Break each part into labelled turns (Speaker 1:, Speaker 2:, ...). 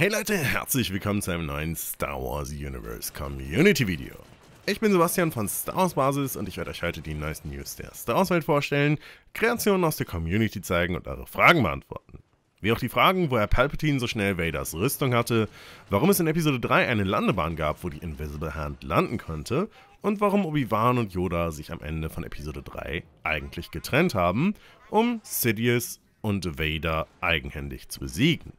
Speaker 1: Hey Leute, herzlich willkommen zu einem neuen Star Wars Universe Community Video. Ich bin Sebastian von Star Wars Basis und ich werde euch heute die neuesten News der Star Wars Welt vorstellen, Kreationen aus der Community zeigen und eure Fragen beantworten. Wie auch die Fragen, woher Palpatine so schnell Vaders Rüstung hatte, warum es in Episode 3 eine Landebahn gab, wo die Invisible Hand landen konnte und warum Obi-Wan und Yoda sich am Ende von Episode 3 eigentlich getrennt haben, um Sidious und Vader eigenhändig zu besiegen.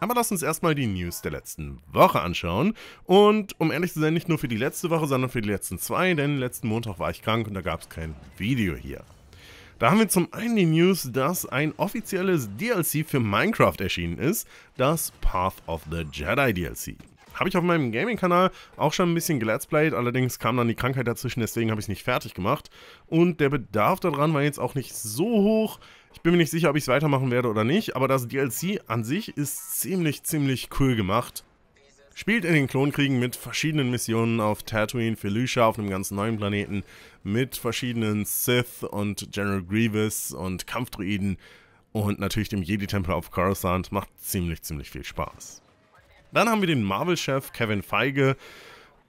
Speaker 1: Aber lass uns erstmal die News der letzten Woche anschauen. Und um ehrlich zu sein, nicht nur für die letzte Woche, sondern für die letzten zwei, denn letzten Montag war ich krank und da gab es kein Video hier. Da haben wir zum einen die News, dass ein offizielles DLC für Minecraft erschienen ist, das Path of the Jedi DLC. Habe ich auf meinem Gaming-Kanal auch schon ein bisschen geletzplayt, allerdings kam dann die Krankheit dazwischen, deswegen habe ich es nicht fertig gemacht. Und der Bedarf daran war jetzt auch nicht so hoch, ich bin mir nicht sicher, ob ich es weitermachen werde oder nicht, aber das DLC an sich ist ziemlich, ziemlich cool gemacht. Spielt in den Klonkriegen mit verschiedenen Missionen auf Tatooine, Felucia, auf einem ganz neuen Planeten, mit verschiedenen Sith und General Grievous und Kampfdruiden und natürlich dem Jedi-Tempel auf Coruscant. Macht ziemlich, ziemlich viel Spaß. Dann haben wir den Marvel-Chef Kevin Feige,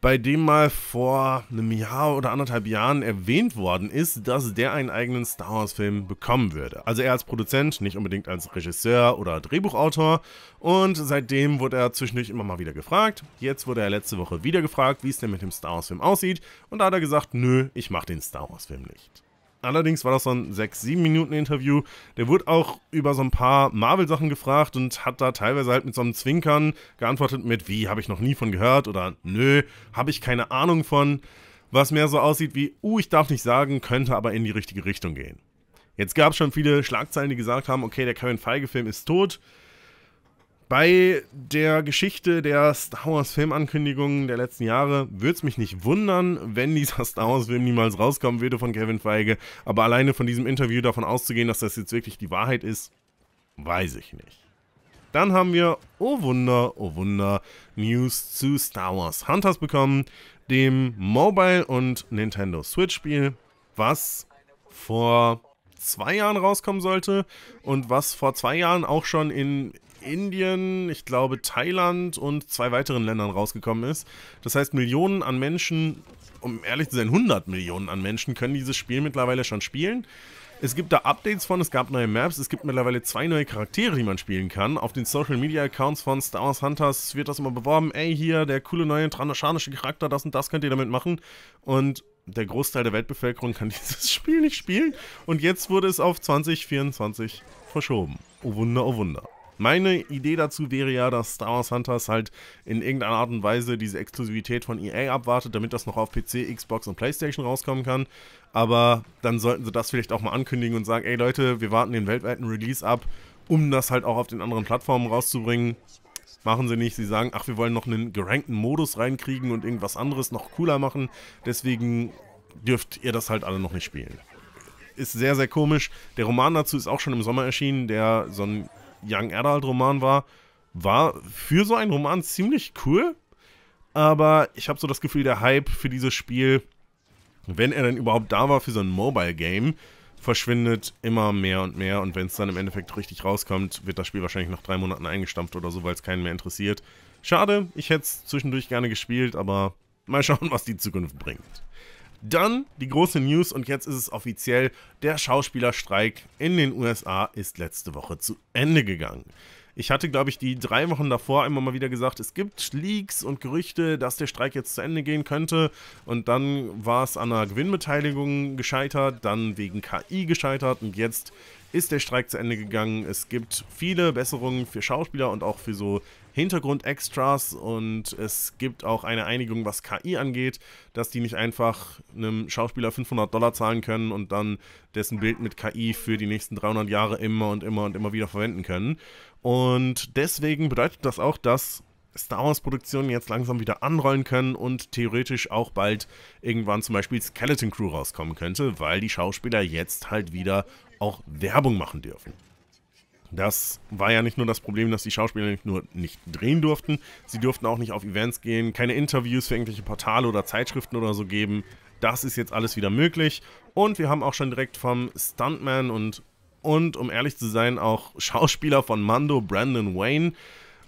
Speaker 1: bei dem mal vor einem Jahr oder anderthalb Jahren erwähnt worden ist, dass der einen eigenen Star Wars-Film bekommen würde. Also er als Produzent, nicht unbedingt als Regisseur oder Drehbuchautor. Und seitdem wurde er zwischendurch immer mal wieder gefragt. Jetzt wurde er letzte Woche wieder gefragt, wie es denn mit dem Star Wars-Film aussieht. Und da hat er gesagt, nö, ich mache den Star Wars-Film nicht. Allerdings war das so ein 6-7 Minuten Interview. Der wurde auch über so ein paar Marvel-Sachen gefragt und hat da teilweise halt mit so einem Zwinkern geantwortet mit, wie, habe ich noch nie von gehört oder nö, habe ich keine Ahnung von. Was mehr so aussieht wie, uh, ich darf nicht sagen, könnte aber in die richtige Richtung gehen. Jetzt gab es schon viele Schlagzeilen, die gesagt haben, okay, der Kevin Feige-Film ist tot. Bei der Geschichte der Star Wars Filmankündigungen der letzten Jahre würde es mich nicht wundern, wenn dieser Star Wars Film niemals rauskommen würde von Kevin Feige. Aber alleine von diesem Interview davon auszugehen, dass das jetzt wirklich die Wahrheit ist, weiß ich nicht. Dann haben wir, oh Wunder, oh Wunder, News zu Star Wars Hunters bekommen, dem Mobile- und Nintendo Switch-Spiel, was vor zwei Jahren rauskommen sollte und was vor zwei Jahren auch schon in Indien, ich glaube Thailand und zwei weiteren Ländern rausgekommen ist. Das heißt, Millionen an Menschen, um ehrlich zu sein, 100 Millionen an Menschen können dieses Spiel mittlerweile schon spielen. Es gibt da Updates von, es gab neue Maps, es gibt mittlerweile zwei neue Charaktere, die man spielen kann. Auf den Social Media Accounts von Star Wars Hunters wird das immer beworben. Ey, hier, der coole neue tranaschanische Charakter, das und das könnt ihr damit machen. Und der Großteil der Weltbevölkerung kann dieses Spiel nicht spielen. Und jetzt wurde es auf 2024 verschoben. Oh Wunder, oh Wunder. Meine Idee dazu wäre ja, dass Star Wars Hunters halt in irgendeiner Art und Weise diese Exklusivität von EA abwartet, damit das noch auf PC, Xbox und Playstation rauskommen kann. Aber dann sollten sie das vielleicht auch mal ankündigen und sagen, ey Leute, wir warten den weltweiten Release ab, um das halt auch auf den anderen Plattformen rauszubringen. Machen sie nicht, sie sagen, ach, wir wollen noch einen gerankten Modus reinkriegen und irgendwas anderes noch cooler machen. Deswegen dürft ihr das halt alle noch nicht spielen ist sehr, sehr komisch. Der Roman dazu ist auch schon im Sommer erschienen, der so ein Young Adult Roman war, war für so einen Roman ziemlich cool. Aber ich habe so das Gefühl, der Hype für dieses Spiel, wenn er denn überhaupt da war für so ein Mobile Game, verschwindet immer mehr und mehr. Und wenn es dann im Endeffekt richtig rauskommt, wird das Spiel wahrscheinlich nach drei Monaten eingestampft oder so, weil es keinen mehr interessiert. Schade, ich hätte es zwischendurch gerne gespielt, aber mal schauen, was die Zukunft bringt. Dann die große News und jetzt ist es offiziell, der Schauspielerstreik in den USA ist letzte Woche zu Ende gegangen. Ich hatte, glaube ich, die drei Wochen davor immer mal wieder gesagt, es gibt Leaks und Gerüchte, dass der Streik jetzt zu Ende gehen könnte. Und dann war es an einer Gewinnbeteiligung gescheitert, dann wegen KI gescheitert und jetzt ist der Streik zu Ende gegangen. Es gibt viele Besserungen für Schauspieler und auch für so Hintergrund-Extras und es gibt auch eine Einigung, was KI angeht, dass die nicht einfach einem Schauspieler 500 Dollar zahlen können und dann dessen Bild mit KI für die nächsten 300 Jahre immer und immer und immer wieder verwenden können. Und deswegen bedeutet das auch, dass Star Wars-Produktionen jetzt langsam wieder anrollen können und theoretisch auch bald irgendwann zum Beispiel Skeleton Crew rauskommen könnte, weil die Schauspieler jetzt halt wieder auch Werbung machen dürfen. Das war ja nicht nur das Problem, dass die Schauspieler nicht nur nicht drehen durften, sie durften auch nicht auf Events gehen, keine Interviews für irgendwelche Portale oder Zeitschriften oder so geben. Das ist jetzt alles wieder möglich. Und wir haben auch schon direkt vom Stuntman und, und um ehrlich zu sein, auch Schauspieler von Mando, Brandon Wayne,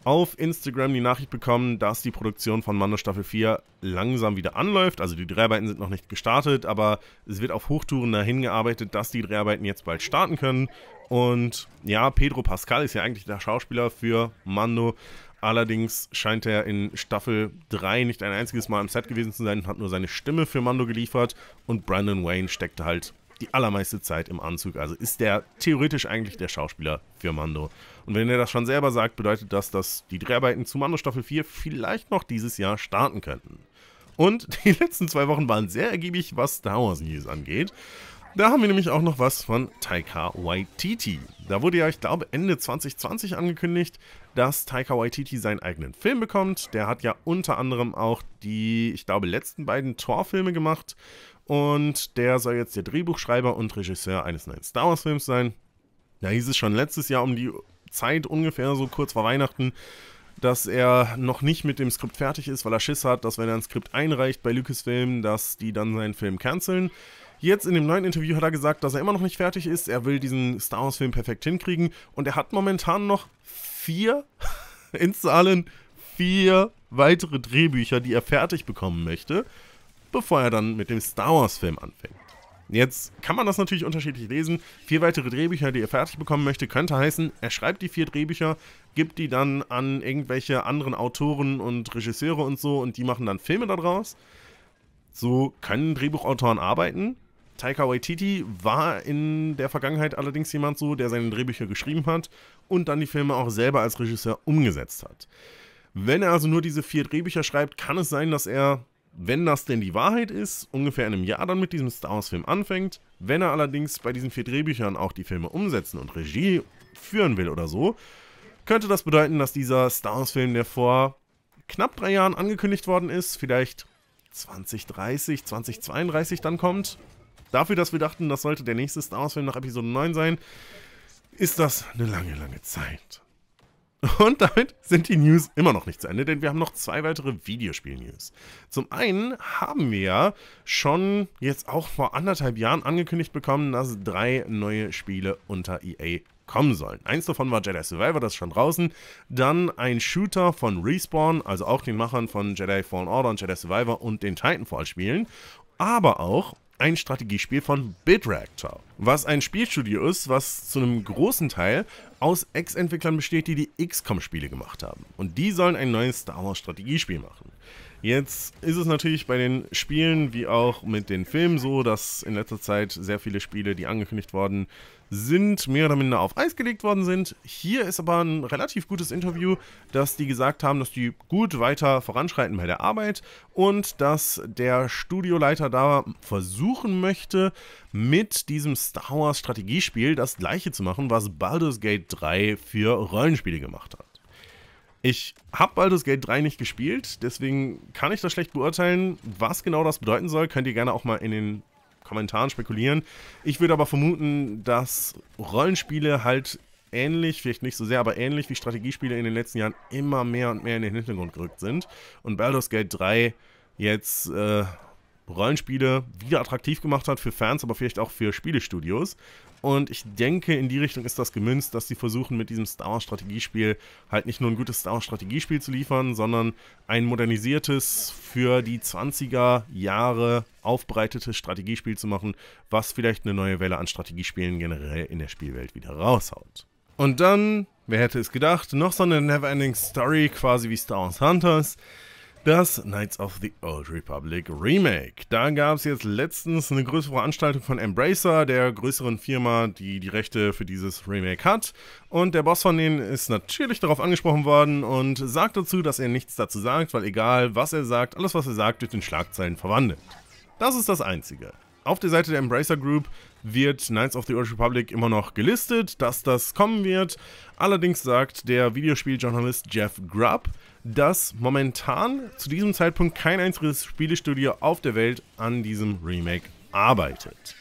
Speaker 1: auf Instagram die Nachricht bekommen, dass die Produktion von Mando Staffel 4 langsam wieder anläuft. Also die Dreharbeiten sind noch nicht gestartet, aber es wird auf Hochtouren dahin gearbeitet, dass die Dreharbeiten jetzt bald starten können. Und ja, Pedro Pascal ist ja eigentlich der Schauspieler für Mando. Allerdings scheint er in Staffel 3 nicht ein einziges Mal im Set gewesen zu sein und hat nur seine Stimme für Mando geliefert. Und Brandon Wayne steckte halt die allermeiste Zeit im Anzug. Also ist der theoretisch eigentlich der Schauspieler für Mando. Und wenn er das schon selber sagt, bedeutet das, dass die Dreharbeiten zu Mando Staffel 4 vielleicht noch dieses Jahr starten könnten. Und die letzten zwei Wochen waren sehr ergiebig, was Star Wars News angeht. Da haben wir nämlich auch noch was von Taika Waititi. Da wurde ja, ich glaube, Ende 2020 angekündigt, dass Taika Waititi seinen eigenen Film bekommt. Der hat ja unter anderem auch die, ich glaube, letzten beiden Torfilme gemacht. Und der soll jetzt der Drehbuchschreiber und Regisseur eines neuen Star Wars-Films sein. Da hieß es schon letztes Jahr um die Zeit ungefähr, so kurz vor Weihnachten, dass er noch nicht mit dem Skript fertig ist, weil er Schiss hat, dass wenn er ein Skript einreicht bei Lucasfilm, dass die dann seinen Film canceln. Jetzt in dem neuen Interview hat er gesagt, dass er immer noch nicht fertig ist. Er will diesen Star Wars-Film perfekt hinkriegen. Und er hat momentan noch vier, in Zahlen vier weitere Drehbücher, die er fertig bekommen möchte, bevor er dann mit dem Star Wars-Film anfängt. Jetzt kann man das natürlich unterschiedlich lesen. Vier weitere Drehbücher, die er fertig bekommen möchte, könnte heißen, er schreibt die vier Drehbücher, gibt die dann an irgendwelche anderen Autoren und Regisseure und so und die machen dann Filme daraus. So können Drehbuchautoren arbeiten. Taika Waititi war in der Vergangenheit allerdings jemand so, der seine Drehbücher geschrieben hat und dann die Filme auch selber als Regisseur umgesetzt hat. Wenn er also nur diese vier Drehbücher schreibt, kann es sein, dass er, wenn das denn die Wahrheit ist, ungefähr in einem Jahr dann mit diesem Star Wars-Film anfängt. Wenn er allerdings bei diesen vier Drehbüchern auch die Filme umsetzen und Regie führen will oder so, könnte das bedeuten, dass dieser Star Wars-Film, der vor knapp drei Jahren angekündigt worden ist, vielleicht 2030, 2032 dann kommt, Dafür, dass wir dachten, das sollte der nächste Star Wars-Film nach Episode 9 sein, ist das eine lange, lange Zeit. Und damit sind die News immer noch nicht zu Ende, denn wir haben noch zwei weitere Videospiel-News. Zum einen haben wir ja schon jetzt auch vor anderthalb Jahren angekündigt bekommen, dass drei neue Spiele unter EA kommen sollen. Eins davon war Jedi Survivor, das ist schon draußen. Dann ein Shooter von Respawn, also auch den Machern von Jedi Fallen Order und Jedi Survivor und den Titanfall-Spielen. Aber auch ein Strategiespiel von Bitractor was ein Spielstudio ist, was zu einem großen Teil aus Ex-Entwicklern besteht, die die XCOM-Spiele gemacht haben. Und die sollen ein neues Star Wars-Strategiespiel machen. Jetzt ist es natürlich bei den Spielen wie auch mit den Filmen so, dass in letzter Zeit sehr viele Spiele, die angekündigt worden sind, mehr oder minder auf Eis gelegt worden sind. Hier ist aber ein relativ gutes Interview, dass die gesagt haben, dass die gut weiter voranschreiten bei der Arbeit und dass der Studioleiter da versuchen möchte, mit diesem Star Wars Strategiespiel das gleiche zu machen, was Baldur's Gate 3 für Rollenspiele gemacht hat. Ich habe Baldur's Gate 3 nicht gespielt, deswegen kann ich das schlecht beurteilen. Was genau das bedeuten soll, könnt ihr gerne auch mal in den Kommentaren spekulieren. Ich würde aber vermuten, dass Rollenspiele halt ähnlich, vielleicht nicht so sehr, aber ähnlich wie Strategiespiele in den letzten Jahren immer mehr und mehr in den Hintergrund gerückt sind. Und Baldur's Gate 3 jetzt äh, Rollenspiele wieder attraktiv gemacht hat für Fans, aber vielleicht auch für Spielestudios. Und ich denke, in die Richtung ist das gemünzt, dass sie versuchen, mit diesem Star Wars Strategiespiel halt nicht nur ein gutes Star Wars Strategiespiel zu liefern, sondern ein modernisiertes, für die 20er Jahre aufbereitetes Strategiespiel zu machen, was vielleicht eine neue Welle an Strategiespielen generell in der Spielwelt wieder raushaut. Und dann, wer hätte es gedacht, noch so eine Neverending Story, quasi wie Star Wars Hunters das Knights of the Old Republic Remake. Da gab es jetzt letztens eine größere Veranstaltung von Embracer, der größeren Firma, die die Rechte für dieses Remake hat. Und der Boss von denen ist natürlich darauf angesprochen worden und sagt dazu, dass er nichts dazu sagt, weil egal was er sagt, alles was er sagt, wird in Schlagzeilen verwandelt. Das ist das Einzige. Auf der Seite der Embracer Group wird Knights of the Old Republic immer noch gelistet, dass das kommen wird. Allerdings sagt der Videospieljournalist Jeff Grubb, dass momentan zu diesem Zeitpunkt kein einziges Spielestudio auf der Welt an diesem Remake arbeitet.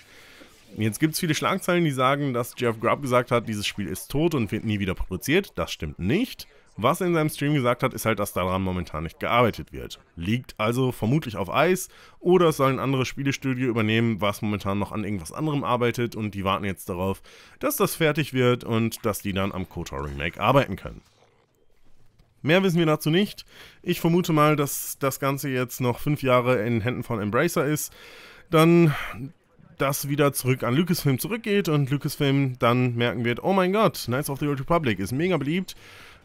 Speaker 1: Jetzt gibt es viele Schlagzeilen, die sagen, dass Jeff Grubb gesagt hat, dieses Spiel ist tot und wird nie wieder produziert. Das stimmt nicht. Was er in seinem Stream gesagt hat, ist halt, dass daran momentan nicht gearbeitet wird. Liegt also vermutlich auf Eis oder es soll ein anderes Spielestudio übernehmen, was momentan noch an irgendwas anderem arbeitet und die warten jetzt darauf, dass das fertig wird und dass die dann am KOTOR Remake arbeiten können. Mehr wissen wir dazu nicht. Ich vermute mal, dass das Ganze jetzt noch fünf Jahre in Händen von Embracer ist. Dann das wieder zurück an Lucasfilm zurückgeht und Lucasfilm dann merken wird, oh mein Gott, Knights of the Old Republic ist mega beliebt.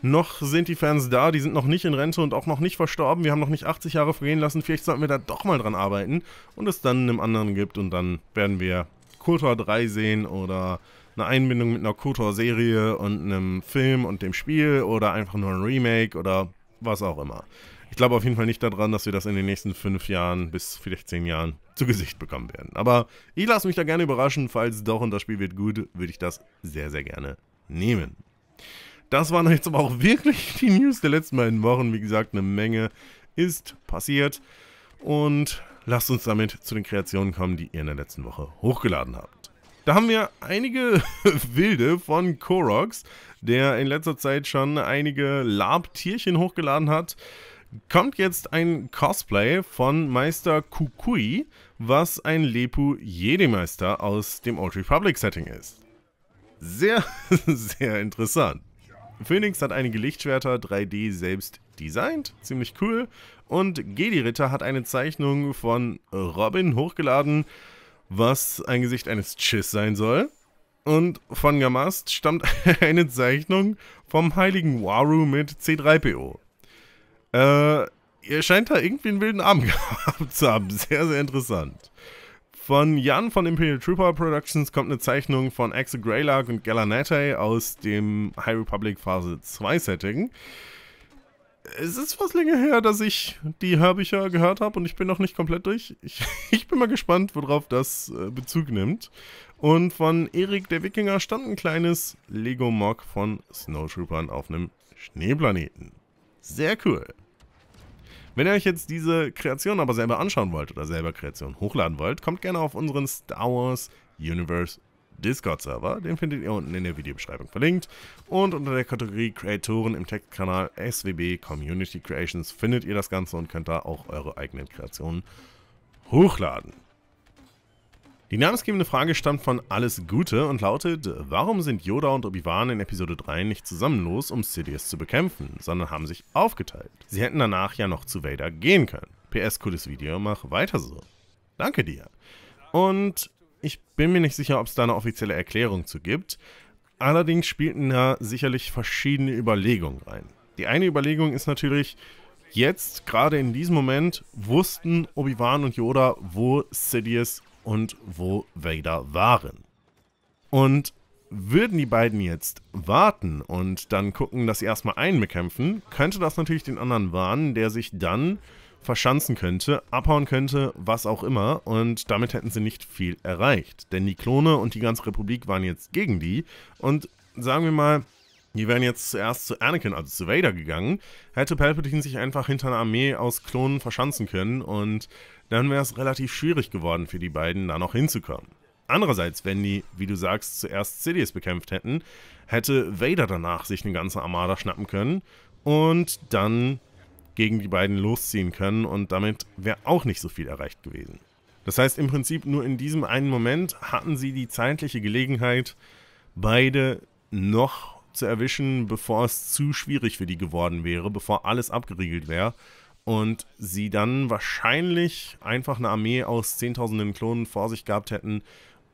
Speaker 1: Noch sind die Fans da, die sind noch nicht in Rente und auch noch nicht verstorben. Wir haben noch nicht 80 Jahre vergehen lassen. Vielleicht sollten wir da doch mal dran arbeiten und es dann einem anderen gibt und dann werden wir Kultur 3 sehen oder eine Einbindung mit einer KOTOR-Serie und einem Film und dem Spiel oder einfach nur ein Remake oder was auch immer. Ich glaube auf jeden Fall nicht daran, dass wir das in den nächsten fünf Jahren bis vielleicht zehn Jahren zu Gesicht bekommen werden. Aber ich lasse mich da gerne überraschen, falls doch und das Spiel wird gut, würde ich das sehr, sehr gerne nehmen. Das waren jetzt aber auch wirklich die News der letzten beiden Wochen. Wie gesagt, eine Menge ist passiert. Und lasst uns damit zu den Kreationen kommen, die ihr in der letzten Woche hochgeladen habt. Da haben wir einige Wilde von Korox, der in letzter Zeit schon einige Lab-Tierchen hochgeladen hat. Kommt jetzt ein Cosplay von Meister Kukui, was ein Lepu Jedemeister aus dem Old Republic Setting ist. Sehr, sehr interessant. Phoenix hat einige Lichtschwerter 3D selbst designt, ziemlich cool. Und Gedi-Ritter hat eine Zeichnung von Robin hochgeladen was ein Gesicht eines Chiss sein soll. Und von Gamast stammt eine Zeichnung vom heiligen Waru mit C3PO. Äh, er scheint da irgendwie einen wilden Abend gehabt zu haben. Sehr, sehr interessant. Von Jan von Imperial Trooper Productions kommt eine Zeichnung von Axel Greylark und Galanete aus dem High Republic Phase 2 Setting es ist was länger her, dass ich die Hörbücher gehört habe und ich bin noch nicht komplett durch. Ich, ich bin mal gespannt, worauf das äh, Bezug nimmt. Und von Erik der Wikinger stand ein kleines Lego-Mock von Snowtroopern auf einem Schneeplaneten. Sehr cool. Wenn ihr euch jetzt diese Kreation aber selber anschauen wollt oder selber Kreationen hochladen wollt, kommt gerne auf unseren Star Wars Universe Discord-Server. Den findet ihr unten in der Videobeschreibung verlinkt. Und unter der Kategorie Creatoren im Textkanal SWB Community Creations findet ihr das Ganze und könnt da auch eure eigenen Kreationen hochladen. Die namensgebende Frage stammt von Alles Gute und lautet, warum sind Yoda und Obi-Wan in Episode 3 nicht zusammen los, um Sidious zu bekämpfen, sondern haben sich aufgeteilt? Sie hätten danach ja noch zu Vader gehen können. PS, cooles Video, mach weiter so. Danke dir. Und ich bin mir nicht sicher, ob es da eine offizielle Erklärung zu gibt. Allerdings spielten da sicherlich verschiedene Überlegungen rein. Die eine Überlegung ist natürlich, jetzt, gerade in diesem Moment, wussten Obi-Wan und Yoda, wo Sidious und wo Vader waren. Und würden die beiden jetzt warten und dann gucken, dass sie erstmal einen bekämpfen, könnte das natürlich den anderen warnen, der sich dann verschanzen könnte, abhauen könnte, was auch immer. Und damit hätten sie nicht viel erreicht. Denn die Klone und die ganze Republik waren jetzt gegen die. Und sagen wir mal, die wären jetzt zuerst zu Anakin, also zu Vader gegangen, hätte Palpatine sich einfach hinter einer Armee aus Klonen verschanzen können und dann wäre es relativ schwierig geworden für die beiden, da noch hinzukommen. Andererseits, wenn die, wie du sagst, zuerst Sidious bekämpft hätten, hätte Vader danach sich eine ganze Armada schnappen können und dann gegen die beiden losziehen können und damit wäre auch nicht so viel erreicht gewesen. Das heißt im Prinzip nur in diesem einen Moment hatten sie die zeitliche Gelegenheit, beide noch zu erwischen, bevor es zu schwierig für die geworden wäre, bevor alles abgeriegelt wäre und sie dann wahrscheinlich einfach eine Armee aus Zehntausenden Klonen vor sich gehabt hätten,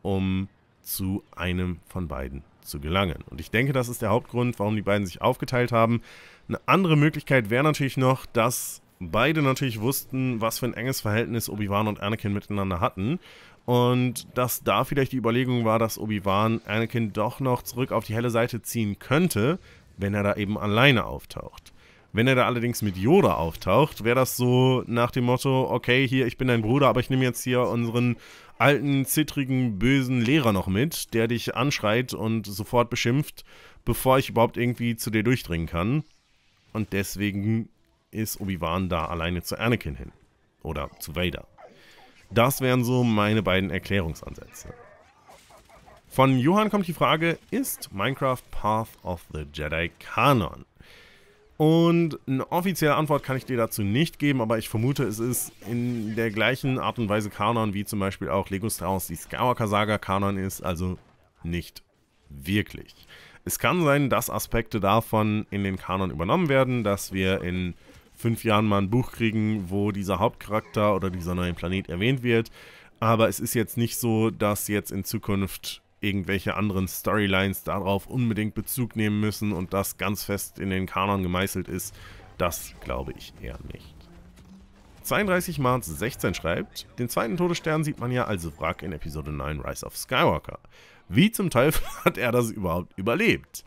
Speaker 1: um zu einem von beiden zu gelangen. Und ich denke, das ist der Hauptgrund, warum die beiden sich aufgeteilt haben. Eine andere Möglichkeit wäre natürlich noch, dass beide natürlich wussten, was für ein enges Verhältnis Obi-Wan und Anakin miteinander hatten. Und dass da vielleicht die Überlegung war, dass Obi-Wan Anakin doch noch zurück auf die helle Seite ziehen könnte, wenn er da eben alleine auftaucht. Wenn er da allerdings mit Yoda auftaucht, wäre das so nach dem Motto, okay, hier, ich bin dein Bruder, aber ich nehme jetzt hier unseren alten, zittrigen, bösen Lehrer noch mit, der dich anschreit und sofort beschimpft, bevor ich überhaupt irgendwie zu dir durchdringen kann. Und deswegen ist Obi-Wan da alleine zu Anakin hin. Oder zu Vader. Das wären so meine beiden Erklärungsansätze. Von Johann kommt die Frage, ist Minecraft Path of the Jedi Kanon? Und eine offizielle Antwort kann ich dir dazu nicht geben, aber ich vermute, es ist in der gleichen Art und Weise Kanon, wie zum Beispiel auch Lego Star die Skywalker Saga Kanon ist, also nicht wirklich. Es kann sein, dass Aspekte davon in den Kanon übernommen werden, dass wir in fünf Jahren mal ein Buch kriegen, wo dieser Hauptcharakter oder dieser neue Planet erwähnt wird. Aber es ist jetzt nicht so, dass jetzt in Zukunft irgendwelche anderen Storylines darauf unbedingt Bezug nehmen müssen und das ganz fest in den Kanon gemeißelt ist. Das glaube ich eher nicht. 32 Mars 16 schreibt, den zweiten Todesstern sieht man ja als Wrack in Episode 9 Rise of Skywalker. Wie zum Teufel hat er das überhaupt überlebt?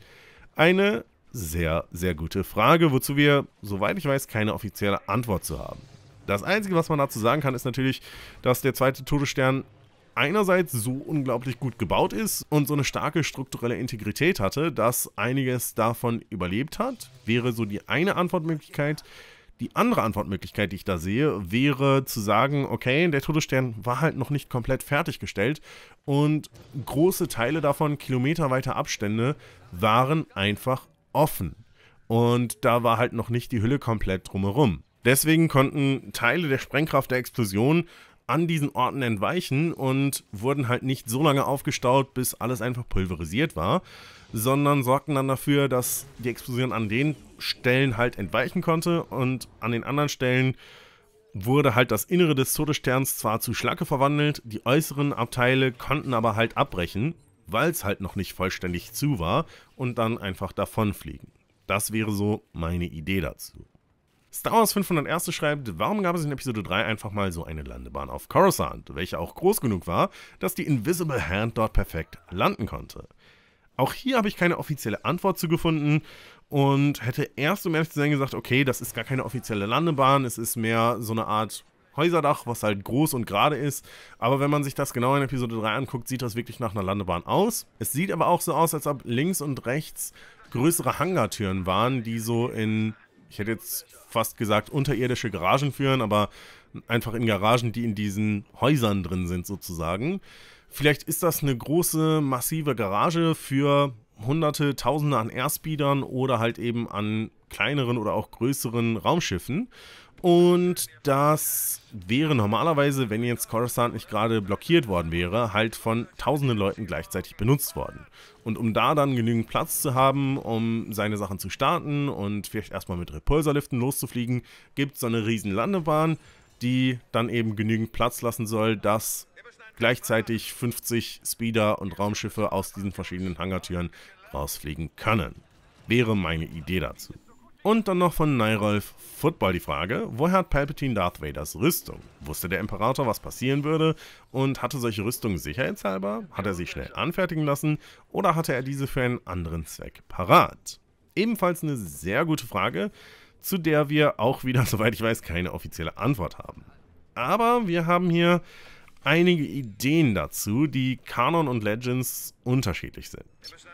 Speaker 1: Eine sehr, sehr gute Frage, wozu wir, soweit ich weiß, keine offizielle Antwort zu haben. Das Einzige, was man dazu sagen kann, ist natürlich, dass der zweite Todesstern einerseits so unglaublich gut gebaut ist und so eine starke strukturelle Integrität hatte, dass einiges davon überlebt hat, wäre so die eine Antwortmöglichkeit. Die andere Antwortmöglichkeit, die ich da sehe, wäre zu sagen, okay, der Todesstern war halt noch nicht komplett fertiggestellt und große Teile davon, kilometerweite Abstände, waren einfach offen. Und da war halt noch nicht die Hülle komplett drumherum. Deswegen konnten Teile der Sprengkraft der Explosion an diesen Orten entweichen und wurden halt nicht so lange aufgestaut, bis alles einfach pulverisiert war, sondern sorgten dann dafür, dass die Explosion an den Stellen halt entweichen konnte und an den anderen Stellen wurde halt das Innere des Todessterns zwar zu Schlacke verwandelt, die äußeren Abteile konnten aber halt abbrechen, weil es halt noch nicht vollständig zu war und dann einfach davonfliegen. Das wäre so meine Idee dazu. Star Wars 501 schreibt, warum gab es in Episode 3 einfach mal so eine Landebahn auf Coruscant, welche auch groß genug war, dass die Invisible Hand dort perfekt landen konnte? Auch hier habe ich keine offizielle Antwort zu gefunden und hätte erst, um ehrlich zu sein, gesagt, okay, das ist gar keine offizielle Landebahn, es ist mehr so eine Art Häuserdach, was halt groß und gerade ist. Aber wenn man sich das genau in Episode 3 anguckt, sieht das wirklich nach einer Landebahn aus. Es sieht aber auch so aus, als ob links und rechts größere Hangartüren waren, die so in ich hätte jetzt fast gesagt, unterirdische Garagen führen, aber einfach in Garagen, die in diesen Häusern drin sind sozusagen. Vielleicht ist das eine große, massive Garage für Hunderte, Tausende an Airspeedern oder halt eben an kleineren oder auch größeren Raumschiffen. Und das wäre normalerweise, wenn jetzt Coruscant nicht gerade blockiert worden wäre, halt von tausenden Leuten gleichzeitig benutzt worden. Und um da dann genügend Platz zu haben, um seine Sachen zu starten und vielleicht erstmal mit Repulsorliften loszufliegen, gibt es so eine riesen Landebahn, die dann eben genügend Platz lassen soll, dass gleichzeitig 50 Speeder und Raumschiffe aus diesen verschiedenen Hangartüren rausfliegen können. Wäre meine Idee dazu. Und dann noch von Nairolf Football die Frage, woher hat Palpatine Darth Vaders Rüstung? Wusste der Imperator, was passieren würde und hatte solche Rüstungen sicherheitshalber? Hat er sie schnell anfertigen lassen oder hatte er diese für einen anderen Zweck parat? Ebenfalls eine sehr gute Frage, zu der wir auch wieder, soweit ich weiß, keine offizielle Antwort haben. Aber wir haben hier einige Ideen dazu, die Kanon und Legends unterschiedlich sind.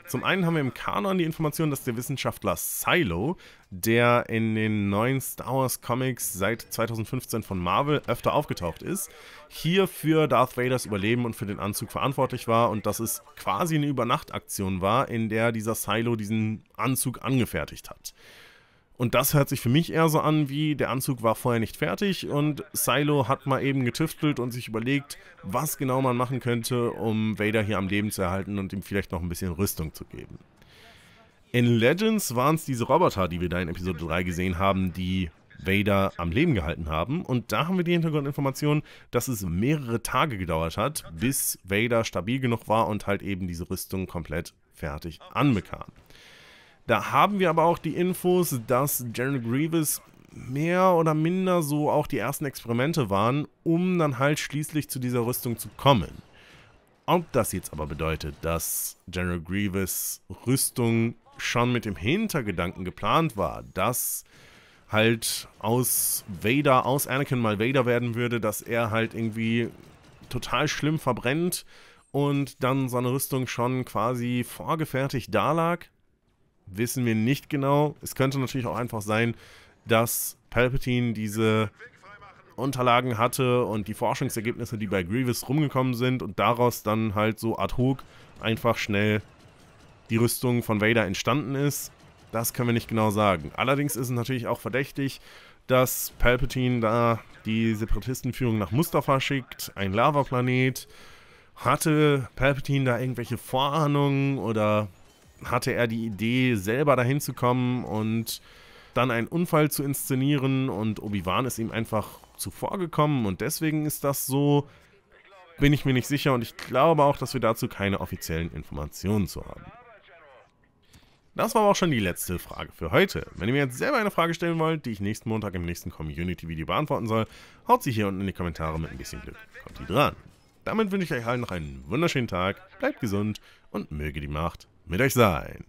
Speaker 1: Zum einen haben wir im Kanon die Information, dass der Wissenschaftler Silo, der in den neuen Star Wars Comics seit 2015 von Marvel öfter aufgetaucht ist, hier für Darth Vaders Überleben und für den Anzug verantwortlich war und dass es quasi eine Übernachtaktion war, in der dieser Silo diesen Anzug angefertigt hat. Und das hört sich für mich eher so an, wie der Anzug war vorher nicht fertig und Silo hat mal eben getüftelt und sich überlegt, was genau man machen könnte, um Vader hier am Leben zu erhalten und ihm vielleicht noch ein bisschen Rüstung zu geben. In Legends waren es diese Roboter, die wir da in Episode 3 gesehen haben, die Vader am Leben gehalten haben. Und da haben wir die Hintergrundinformation, dass es mehrere Tage gedauert hat, bis Vader stabil genug war und halt eben diese Rüstung komplett fertig anbekam. Da haben wir aber auch die Infos, dass General Grievous mehr oder minder so auch die ersten Experimente waren, um dann halt schließlich zu dieser Rüstung zu kommen. Ob das jetzt aber bedeutet, dass General Grievous Rüstung schon mit dem Hintergedanken geplant war, dass halt aus Vader, aus Anakin mal Vader werden würde, dass er halt irgendwie total schlimm verbrennt und dann seine Rüstung schon quasi vorgefertigt dalag, wissen wir nicht genau. Es könnte natürlich auch einfach sein, dass Palpatine diese Unterlagen hatte und die Forschungsergebnisse, die bei Grievous rumgekommen sind und daraus dann halt so ad hoc einfach schnell die Rüstung von Vader entstanden ist. Das können wir nicht genau sagen. Allerdings ist es natürlich auch verdächtig, dass Palpatine da die Separatistenführung nach Mustafa schickt, ein Lavaplanet. Hatte Palpatine da irgendwelche Vorahnungen oder hatte er die Idee, selber dahin zu kommen und dann einen Unfall zu inszenieren und Obi-Wan ist ihm einfach zuvorgekommen und deswegen ist das so, bin ich mir nicht sicher und ich glaube auch, dass wir dazu keine offiziellen Informationen zu haben. Das war aber auch schon die letzte Frage für heute. Wenn ihr mir jetzt selber eine Frage stellen wollt, die ich nächsten Montag im nächsten Community-Video beantworten soll, haut sie hier unten in die Kommentare mit ein bisschen Glück. Kommt die dran. Damit wünsche ich euch allen noch einen wunderschönen Tag, bleibt gesund und möge die Macht Mittags sein.